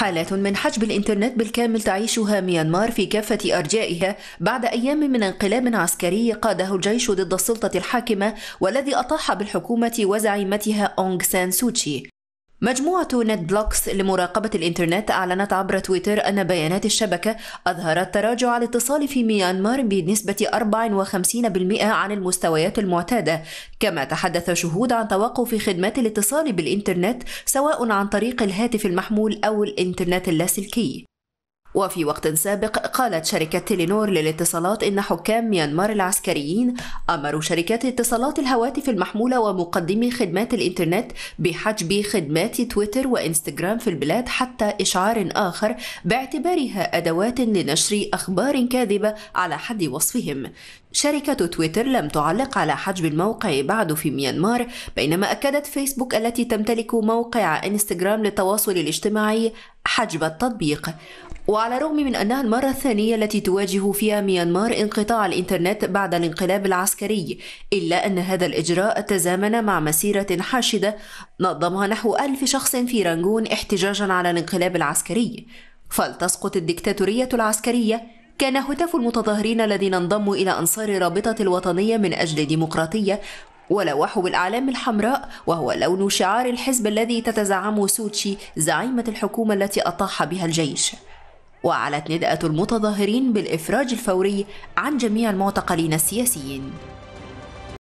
حالة من حجب الإنترنت بالكامل تعيشها ميانمار في كافة أرجائها بعد أيام من انقلاب عسكري قاده الجيش ضد السلطة الحاكمة والذي أطاح بالحكومة وزعيمتها أونغ سان سوتشي مجموعة نت بلوكس لمراقبة الإنترنت أعلنت عبر تويتر أن بيانات الشبكة أظهرت تراجع الاتصال في ميانمار بنسبة 54% عن المستويات المعتادة، كما تحدث شهود عن توقف خدمات الاتصال بالإنترنت سواء عن طريق الهاتف المحمول أو الإنترنت اللاسلكي. وفي وقت سابق قالت شركة تيلينور للاتصالات إن حكام ميانمار العسكريين أمروا شركات اتصالات الهواتف المحمولة ومقدمي خدمات الإنترنت بحجب خدمات تويتر وإنستغرام في البلاد حتى إشعار آخر باعتبارها أدوات لنشر أخبار كاذبة على حد وصفهم. شركة تويتر لم تعلق على حجب الموقع بعد في ميانمار بينما أكدت فيسبوك التي تمتلك موقع إنستغرام للتواصل الاجتماعي حجب التطبيق وعلى الرغم من أنها المرة الثانية التي تواجه فيها ميانمار انقطاع الإنترنت بعد الانقلاب العسكري إلا أن هذا الإجراء تزامن مع مسيرة حاشدة نظمها نحو ألف شخص في رانجون احتجاجا على الانقلاب العسكري فلتسقط الدكتاتورية العسكرية كان هتاف المتظاهرين الذين انضموا إلى أنصار الرابطة الوطنية من أجل ديمقراطية ولوحوا بالأعلام الحمراء وهو لون شعار الحزب الذي تتزعمه سوتشي زعيمة الحكومة التي أطاح بها الجيش وعلت ندأة المتظاهرين بالإفراج الفوري عن جميع المعتقلين السياسيين